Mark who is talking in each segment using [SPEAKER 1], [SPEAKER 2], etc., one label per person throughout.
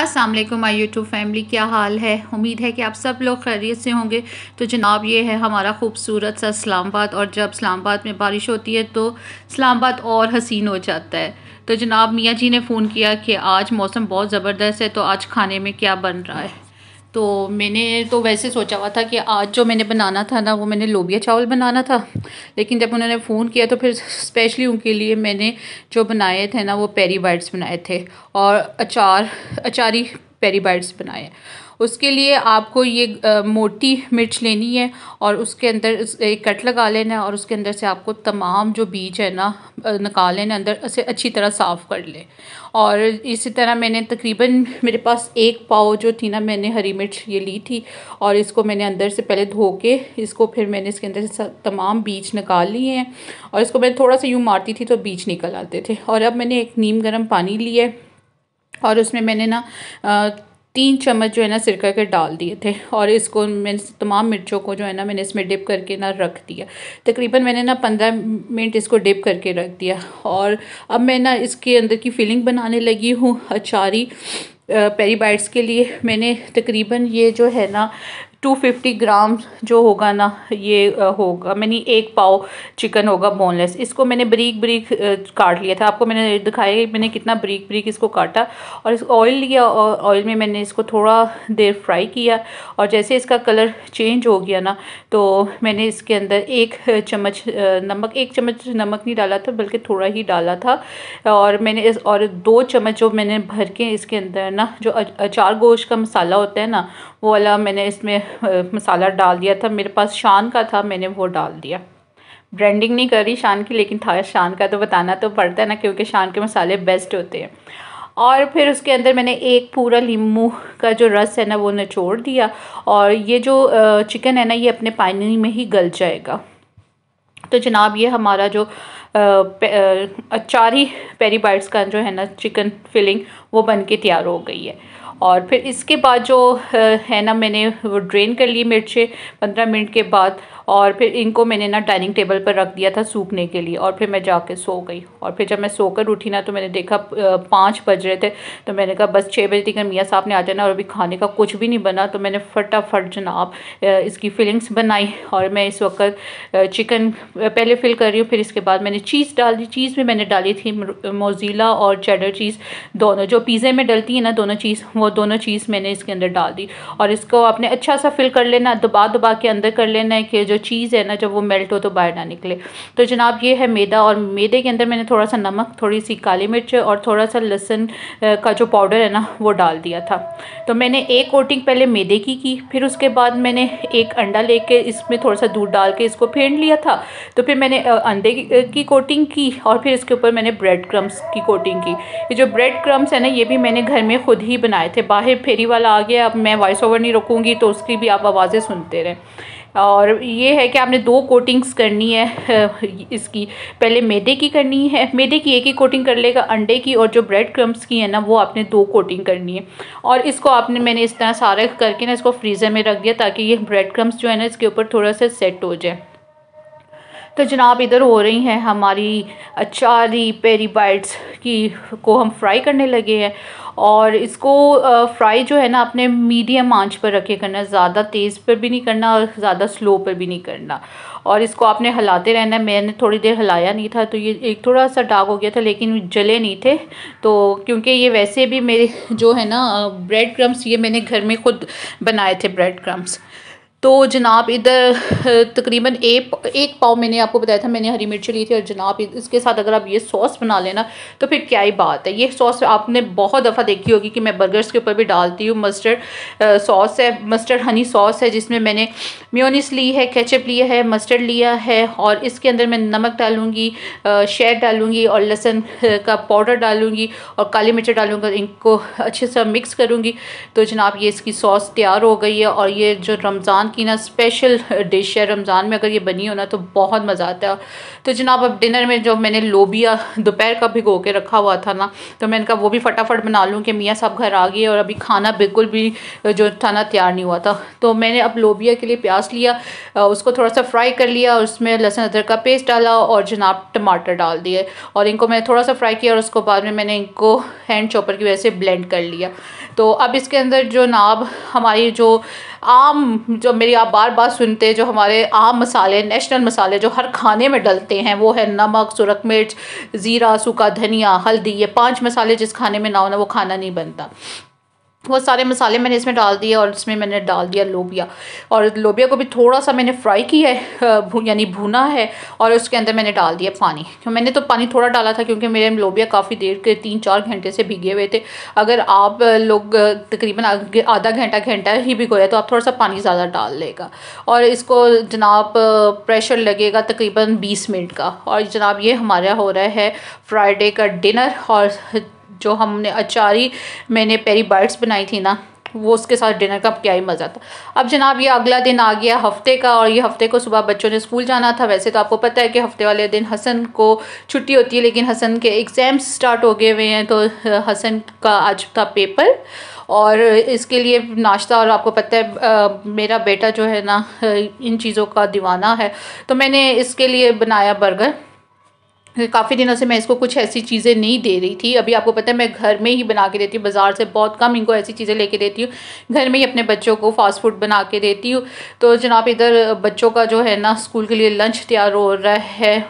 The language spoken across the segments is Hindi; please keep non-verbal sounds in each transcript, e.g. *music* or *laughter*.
[SPEAKER 1] असलम माई यूट्यूब फैमिली क्या हाल है उम्मीद है कि आप सब लोग खैरियत से होंगे तो जनाब ये है हमारा खूबसूरत सा इस्लामाबाद और जब इस्लामाबाद में बारिश होती है तो इस्लामाबाद और हसीन हो जाता है तो जनाब मियाँ जी ने फ़ोन किया कि आज मौसम बहुत ज़बरदस्त है तो आज खाने में क्या बन रहा है तो मैंने तो वैसे सोचा हुआ था कि आज जो मैंने बनाना था ना वो मैंने लोबिया चावल बनाना था लेकिन जब उन्होंने फ़ोन किया तो फिर स्पेशली उनके लिए मैंने जो बनाए थे ना वो पेरी बाइट्स बनाए थे और अचार अचारी पेरी बाइट्स बनाए उसके लिए आपको ये आ, मोटी मिर्च लेनी है और उसके अंदर एक कट लगा लेना है और उसके अंदर से आपको तमाम जो बीज है ना निकाल लेना अंदर से अच्छी तरह साफ़ कर ले और इसी तरह मैंने तकरीबन मेरे पास एक पाव जो थी ना मैंने हरी मिर्च ये ली थी और इसको मैंने अंदर से पहले धो के इसको फिर मैंने इसके अंदर से तमाम बीज निकाल लिए हैं और इसको मैं थोड़ा सा यूँ मारती थी तो बीज निकल आते थे और अब मैंने एक नीम गर्म पानी लिया और उसमें मैंने ना तीन चम्मच जो है ना सिरका के डाल दिए थे और इसको मैंने तमाम मिर्चों को जो है ना मैंने इसमें डिप करके ना रख दिया तकरीबन मैंने ना पंद्रह मिनट इसको डिप करके रख दिया और अब मैं ना इसके अंदर की फीलिंग बनाने लगी हूँ अचारी पेरी बाइट्स के लिए मैंने तकरीबन ये जो है ना टू फिफ्टी ग्राम जो होगा ना ये होगा मैंने एक पाव चिकन होगा बोनलेस इसको मैंने बरीक बरीक काट लिया था आपको मैंने दिखाया कि मैंने कितना ब्रीक ब्रीक इसको काटा और इस ऑयल लिया और ऑयल में मैंने इसको थोड़ा देर फ्राई किया और जैसे इसका कलर चेंज हो गया ना तो मैंने इसके अंदर एक चम्मच नमक एक चम्मच नमक नहीं डाला था बल्कि थोड़ा ही डाला था और मैंने इस और दो चम्मच जो मैंने भर के इसके अंदर ना जो अचार गोश्त का मसाला होता है ना वो वाला मैंने इसमें मसाला डाल दिया था मेरे पास शान का था मैंने वो डाल दिया ब्रांडिंग नहीं करी शान की लेकिन था शान का तो बताना तो पड़ता है ना क्योंकि शान के मसाले बेस्ट होते हैं और फिर उसके अंदर मैंने एक पूरा लीम का जो रस है ना वो निचोड़ दिया और ये जो चिकन है ना ये अपने पानी में ही गल जाएगा तो जनाब ये हमारा जो चार ही पेरी बाइट्स का जो है ना चिकन फिलिंग वो बन के तैयार हो गई है और फिर इसके बाद जो है ना मैंने वो ड्रेन कर ली मिर्चें पंद्रह मिनट के बाद और फिर इनको मैंने ना डाइनिंग टेबल पर रख दिया था सूखने के लिए और फिर मैं जाके सो गई और फिर जब मैं सोकर उठी ना तो मैंने देखा पाँच बज रहे थे तो मैंने कहा बस छः बजे तक मियाँ साहब ने आ जाना और अभी खाने का कुछ भी नहीं बना तो मैंने फटाफट जनाब इसकी फिलिंग्स बनाई और मैं इस वक्त चिकन पहले फिल कर रही हूँ फिर इसके बाद मैंने चीज़ डाल दी चीज़ भी मैंने डाली थी मोजीला और चेडर चीज़ दोनों जो पिज़्ज़े में डलती है ना दोनों चीज़ वो दोनों चीज़ मैंने इसके अंदर डाल दी और इसको आपने अच्छा सा फिल कर लेना दबा दबा के अंदर कर लेना है कि जो चीज़ है ना जब वो मेल्ट हो तो बाहर ना निकले तो जनाब ये है मैदा और मैदे के अंदर मैंने थोड़ा सा नमक थोड़ी सी काली मिर्च और थोड़ा सा लहसन का जो पाउडर है ना वो डाल दिया था तो मैंने एक कोटिंग पहले मैदे की की फिर उसके बाद मैंने एक अंडा लेके इसमें थोड़ा सा दूध डाल के इसको फेंट लिया था तो फिर मैंने अंडे की कोटिंग की और फिर इसके ऊपर मैंने ब्रेड क्रम्स की कोटिंग की ये जो ब्रेड क्रम्स है ना ये भी मैंने घर में ख़ुद ही बनाए थे बाहर फेरी वाला आ गया अब मैं वॉइस ओवर नहीं रखूँगी तो उसकी भी आप आवाज़ें सुनते रहें और ये है कि आपने दो कोटिंग्स करनी है *laughs* इसकी पहले मैदे की करनी है मैदे की एक ही कोटिंग कर लेगा अंडे की और जो ब्रेड क्रम्स की है ना वो आपने दो कोटिंग करनी है और इसको आपने मैंने इस तरह सारा करके ना इसको फ्रीज़र में रख दिया ताकि ये ब्रेड क्रम्स जो है ना इसके ऊपर थोड़ा सा सेट हो जाए तो जनाब इधर हो रही हैं हमारी अचारी पेरी बाइट्स की को हम फ्राई करने लगे हैं और इसको फ्राई जो है ना अपने मीडियम आंच पर रखे करना ज़्यादा तेज़ पर भी नहीं करना और ज़्यादा स्लो पर भी नहीं करना और इसको आपने हिलाते रहना मैंने थोड़ी देर हिलाया नहीं था तो ये एक थोड़ा सा डार्क हो गया था लेकिन जले नहीं थे तो क्योंकि ये वैसे भी मेरे जो है ना ब्रेड क्रम्स ये मैंने घर में ख़ुद बनाए थे ब्रेड क्रम्स तो जनाब इधर तकरीबन एक एक पाव मैंने आपको बताया था मैंने हरी मिर्ची ली थी और जनाब इसके साथ अगर आप ये सॉस बना लेना तो फिर क्या ही बात है ये सॉस आपने बहुत दफ़ा देखी होगी कि मैं बर्गर्स के ऊपर भी डालती हूँ मस्टर्ड सॉस है मस्टर्ड हनी सॉस है जिसमें मैंने म्योनिस ली है केचप लिया है मस्टर्ड लिया है और इसके अंदर मैं नमक डालूँगी शहद डालूँगी और लहसन का पाउडर डालूँगी और काली मिर्च डालूँगा इनको अच्छे से मिक्स करूँगी तो जनाब ये इसकी सॉस तैयार हो गई है और ये जो रमज़ान की ना स्पेशल डिश है रमज़ान में अगर ये बनी हो ना तो बहुत मज़ा आता है तो जनाब अब डिनर में जो मैंने लोबिया दोपहर का भिगो के रखा हुआ था ना तो मैंने कहा वो भी फटाफट बना लूँ कि मियाँ साहब घर आ गए और अभी खाना बिल्कुल भी जो था ना तैयार नहीं हुआ था तो मैंने अब लोबिया के लिए प्याज लिया उसको थोड़ा सा फ्राई कर लिया और उसमें लहसुन अदरक का पेस्ट डाला और जनाब टमाटर डाल दिए और इनको मैंने थोड़ा सा फ्राई किया और उसको बाद में मैंने इनको हैंड चॉपर की वजह से ब्लेंड कर लिया तो अब इसके अंदर जो नाब हमारी जो आम जो मेरी आप बार बार सुनते हैं जो हमारे आम मसाले नेशनल मसाले जो हर खाने में डलते हैं वो है नमक सुरख मिर्च ज़ीरा सूखा धनिया हल्दी ये पांच मसाले जिस खाने में ना होना वो खाना नहीं बनता वो सारे मसाले मैंने इसमें डाल दिए और इसमें मैंने डाल दिया लोबिया और लोबिया को भी थोड़ा सा मैंने फ्राई किया है भू, यानी भुना है और उसके अंदर मैंने डाल दिया पानी क्यों तो मैंने तो पानी थोड़ा डाला था क्योंकि मेरे लोबिया काफ़ी देर के तीन चार घंटे से भिगे हुए थे अगर आप लोग तकरीबन आधा घंटा घंटा ही भिगोया तो आप थोड़ा सा पानी ज़्यादा डाल लेगा और इसको जनाब प्रेशर लगेगा तकरीबन बीस मिनट का और जनाब ये हमारा हो रहा है फ्राइडे का डिनर और जो हमने अचारी मैंने पेरी बाइट्स बनाई थी ना वो उसके साथ डिनर का क्या ही मज़ा था अब जनाब ये अगला दिन आ गया हफ्ते का और ये हफ्ते को सुबह बच्चों ने स्कूल जाना था वैसे तो आपको पता है कि हफ्ते वाले दिन हसन को छुट्टी होती है लेकिन हसन के एग्ज़ाम्स स्टार्ट हो गए हुए हैं तो हसन का आज था पेपर और इसके लिए नाश्ता और आपको पता है आ, मेरा बेटा जो है ना इन चीज़ों का दीवाना है तो मैंने इसके लिए बनाया बर्गर काफ़ी दिनों से मैं इसको कुछ ऐसी चीज़ें नहीं दे रही थी अभी आपको पता है मैं घर में ही बना के देती हूँ बाज़ार से बहुत कम इनको ऐसी चीज़ें लेके देती हूँ घर में ही अपने बच्चों को फास्ट फूड बना के देती हूँ तो जनाब इधर बच्चों का जो है ना स्कूल के लिए लंच तैयार हो रहा है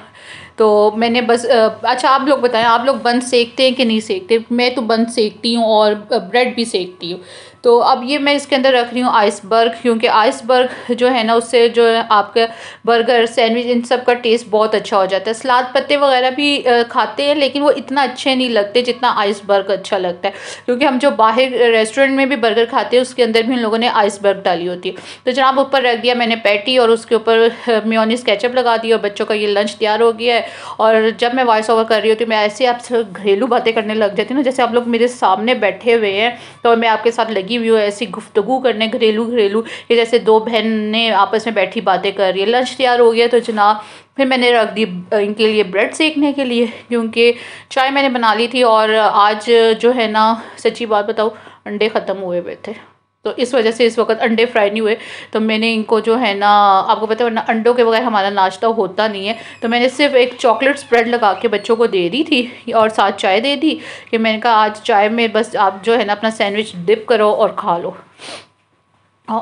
[SPEAKER 1] तो मैंने बस अच्छा आप लोग बताएं आप लोग बंद सेकते हैं कि नहीं सेकते मैं तो बंद सेकती हूँ और ब्रेड भी सेकती हूँ तो अब ये मैं इसके अंदर रख रही हूँ आइसबर्ग क्योंकि आइसबर्ग जो है ना उससे जो है आपका बर्गर सैंडविच इन सब का टेस्ट बहुत अच्छा हो जाता है सलाद पत्ते वगैरह भी खाते हैं लेकिन वो इतना अच्छे नहीं लगते जितना आइसबर्ग अच्छा लगता है क्योंकि हम जो बाहर रेस्टोरेंट में भी बर्गर खाते हैं उसके अंदर भी इन लोगों ने आइसबर्ग डाली होती है तो जनाब ऊपर रख दिया मैंने पैटी और उसके ऊपर म्योनिस कैचअप लगा दिया और बच्चों का ये लंच तैयार हो गया है और जब मैं वॉइस ओवर कर रही होती मैं ऐसे आपसे घरेलू बातें करने लग जाती हूँ ना जैसे आप लोग मेरे सामने बैठे हुए हैं तो मैं आपके साथ लगी लगी हुई हो ऐसी गुफ्तगु करने घरेलू घरेलू ये जैसे दो बहन ने आपस में बैठी बातें कर रही है लंच तैयार हो गया तो जनाब फिर मैंने रख दी इनके लिए ब्रेड सेकने के लिए क्योंकि चाय मैंने बना ली थी और आज जो है ना सच्ची बात बताओ अंडे ख़त्म हुए हुए थे तो इस वजह से इस वक्त अंडे फ्राई नहीं हुए तो मैंने इनको जो है ना आपको पता है वरना अंडों के बगैर हमारा नाश्ता होता नहीं है तो मैंने सिर्फ एक चॉकलेट स्प्रेड लगा के बच्चों को दे दी थी और साथ चाय दे दी कि मैंने कहा आज चाय में बस आप जो है ना अपना सैंडविच डिप करो और खा लो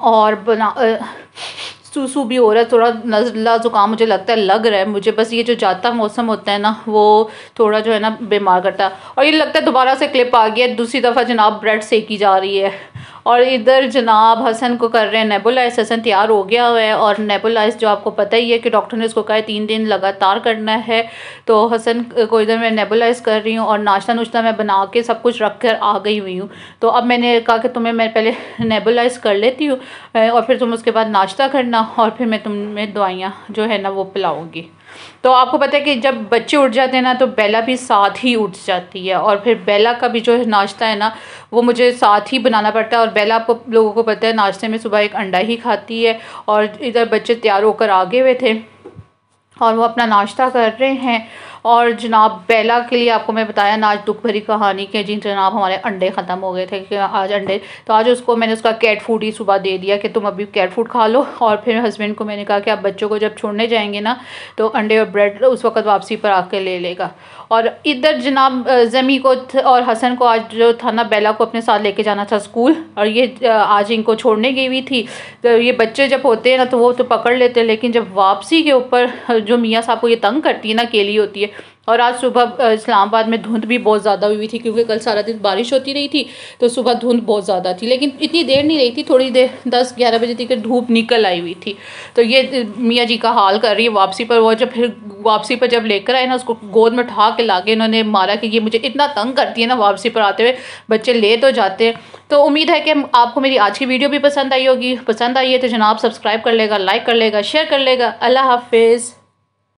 [SPEAKER 1] और बना सूसू भी हो रहा है थोड़ा नजला ज़ुकाम मुझे लगता है लग रहा है मुझे बस ये जो जाता मौसम होता है ना वो थोड़ा जो है ना बीमार करता है और ये लगता है दोबारा से क्लिप आ गया दूसरी दफ़ा जनाब ब्रेड सेकी जा रही है और इधर जनाब हसन को कर रहे हैं नेबुलाइज हसन तैयार हो गया हुआ है और नेबुलाइज जो आपको पता ही है कि डॉक्टर ने इसको कहा है तीन दिन लगातार करना है तो हसन को इधर मैं नेबुलाइज कर रही हूँ और नाश्ता नुश्ता मैं बना के सब कुछ रख कर आ गई हुई हूँ तो अब मैंने कहा कि तुम्हें मैं पहले नेबुलाइज *laughs* कर लेती हूँ और फिर तुम उसके बाद नाश्ता करना और फिर मैं तुम्हें दवाइयाँ जो है ना वो पिलाऊँगी तो आपको पता है कि जब बच्चे उठ जाते हैं ना तो बेला भी साथ ही उठ जाती है और फिर बेला का भी जो नाश्ता है ना वो मुझे साथ ही बनाना पड़ता है और बेला आपको लोगों को पता है नाश्ते में सुबह एक अंडा ही खाती है और इधर बच्चे तैयार होकर आगे हुए थे और वो अपना नाश्ता कर रहे हैं और जनाब बेला के लिए आपको मैं बताया ना आज दुख भरी कहानी के जी जनाब हमारे अंडे ख़त्म हो गए थे कि आज अंडे तो आज उसको मैंने उसका कैट फूड ही सुबह दे दिया कि तुम अभी कैट फूड खा लो और फिर हस्बैंड को मैंने कहा कि आप बच्चों को जब छोड़ने जाएंगे ना तो अंडे और ब्रेड उस वक्त वापसी पर आके ले लेगा और इधर जनाब जमी को और हसन को आज जो था ना बेला को अपने साथ लेके जाना था स्कूल और ये आज इनको छोड़ने गई हुई थी तो ये बच्चे जब होते हैं ना तो वो तो पकड़ लेते हैं लेकिन जब वापसी के ऊपर जो मियाँ साहब को ये तंग करती है ना अकेली होती है और आज सुबह इस्लामाबाद में धुंध भी बहुत ज़्यादा हुई थी क्योंकि कल सारा दिन बारिश होती रही थी तो सुबह धुंध बहुत ज़्यादा थी लेकिन इतनी देर नहीं रही थी थोड़ी देर दस ग्यारह बजे तक धूप निकल आई हुई थी तो ये मियाँ जी का हाल कर रही है वापसी पर वो जब फिर वापसी पर जब लेकर आए ना उसको गोद में ठा के ला के इन्होंने मारा कि ये मुझे इतना तंग करती है ना वापसी पर आते हुए बच्चे ले तो जाते हैं तो उम्मीद है कि आपको मेरी आज की वीडियो भी पसंद आई होगी पसंद आई है तो जनाब सब्सक्राइब कर लेगा लाइक कर लेगा शेयर कर लेगा अल्लाह हाफिज़